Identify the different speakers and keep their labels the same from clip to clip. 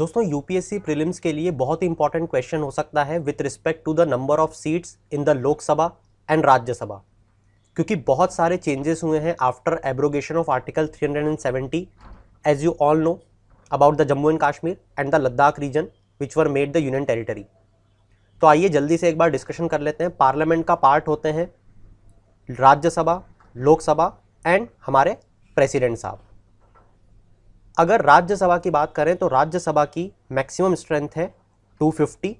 Speaker 1: दोस्तों UPSC prelims के लिए बहुत ही इंपॉर्टेंट क्वेश्चन हो सकता है with respect to the number of seats in the Lok Sabha and Rajya Sabha क्योंकि बहुत सारे चेंजेस हुए हैं after abrogation of article 370 as you all know about the Jammu and Kashmir and the Ladakh region which were made the union territory तो आइए जल्दी से एक बार डिस्कशन कर लेते हैं पार्लियामेंट का पार्ट होते हैं राज्यसभा लोकसभा एंड हमारे प्रेसिडेंट साहब अगर राज्यसभा की बात करें तो राज्यसभा की मैक्सिमम स्ट्रेंथ है 250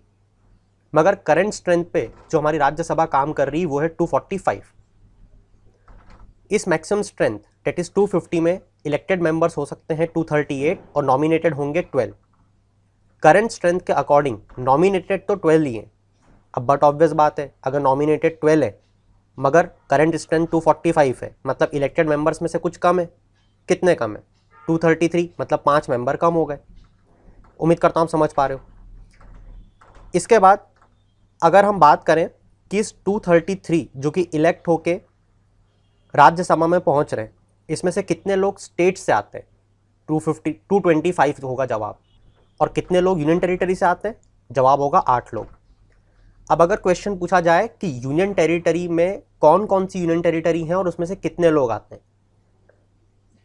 Speaker 1: मगर करंट स्ट्रेंथ पे जो हमारी राज्यसभा काम कर रही है वो है 245 इस मैक्सिमम स्ट्रेंथ डेट इज़ 250 में इलेक्टेड मेंबर्स हो सकते हैं 238 और नॉमिनेटेड होंगे 12 करंट स्ट्रेंथ के अकॉर्डिंग नॉमिनेटेड तो 12 ही हैं अब बट ऑब्वियस बात है अगर नॉमिनेटेड 12 है मगर करंट स्ट्रेंथ 245 है मतलब इलेक्टेड मेंबर्स में से कुछ कम है कितने कम है 233 मतलब पाँच मेंबर कम हो गए उम्मीद करता हूँ समझ पा रहे हो इसके बाद अगर हम बात करें कि इस 233 जो कि इलेक्ट होके राज्यसभा में पहुंच रहे हैं इसमें से कितने लोग स्टेट से आते हैं 250 225 होगा जवाब और कितने लोग यूनियन टेरिटरी से आते हैं जवाब होगा आठ लोग अब अगर क्वेश्चन पूछा जाए कि यूनियन टेरिटरी में कौन कौन सी यूनियन टेरिटरी हैं और उसमें से कितने लोग आते हैं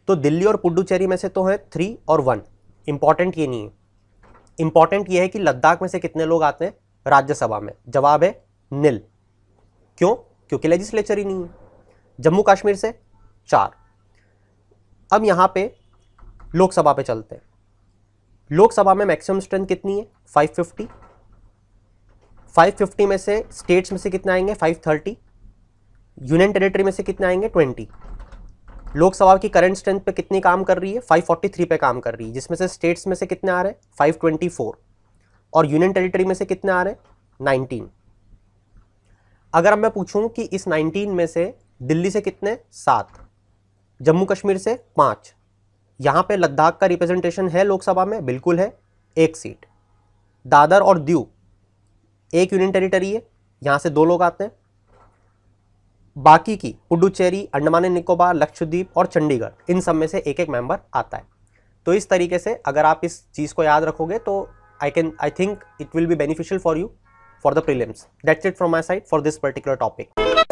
Speaker 1: तो दिल्ली और पुडुचेरी में से तो है थ्री और वन इंपॉर्टेंट ये नहीं है इंपॉर्टेंट ये है कि लद्दाख में से कितने लोग आते हैं राज्यसभा में जवाब है नील क्यों क्योंकि लेजिस्लेचर ही नहीं है जम्मू कश्मीर से चार अब यहां पे लोकसभा पे चलते हैं लोकसभा में मैक्सिमम स्ट्रेंथ कितनी है 550 550 में से स्टेट्स में से कितने आएंगे 530 यूनियन टेरिटरी में से कितने आएंगे लोकसभा की करंट स्ट्रेंथ पे कितनी काम कर रही है 543 पे काम कर रही है जिसमें से स्टेट्स में से कितने आ रहे हैं 524 और यूनियन टेरिटरी में से कितने आ रहे हैं 19 अगर मैं पूछूं कि इस 19 में से दिल्ली से कितने सात जम्मू कश्मीर से पाँच यहाँ पे लद्दाख का रिप्रेजेंटेशन है लोकसभा में बिल्कुल है एक सीट दादर और दीव एक यूनियन टेरिटरी है यहाँ से दो लोग आते हैं बाकी की पुडुचेरी अंडमान निकोबार लक्षद्वीप और चंडीगढ़ इन सब में से एक एक मेंबर आता है तो इस तरीके से अगर आप इस चीज़ को याद रखोगे तो I can I think it will be beneficial for you for the prelims that's it from my side for this particular topic